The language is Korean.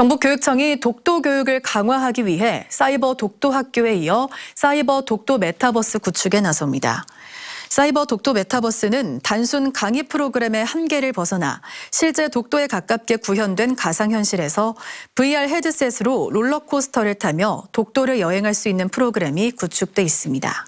경북교육청이 독도 교육을 강화하기 위해 사이버 독도 학교에 이어 사이버 독도 메타버스 구축에 나섭니다. 사이버 독도 메타버스는 단순 강의 프로그램의 한계를 벗어나 실제 독도에 가깝게 구현된 가상현실에서 VR 헤드셋으로 롤러코스터를 타며 독도를 여행할 수 있는 프로그램이 구축돼 있습니다.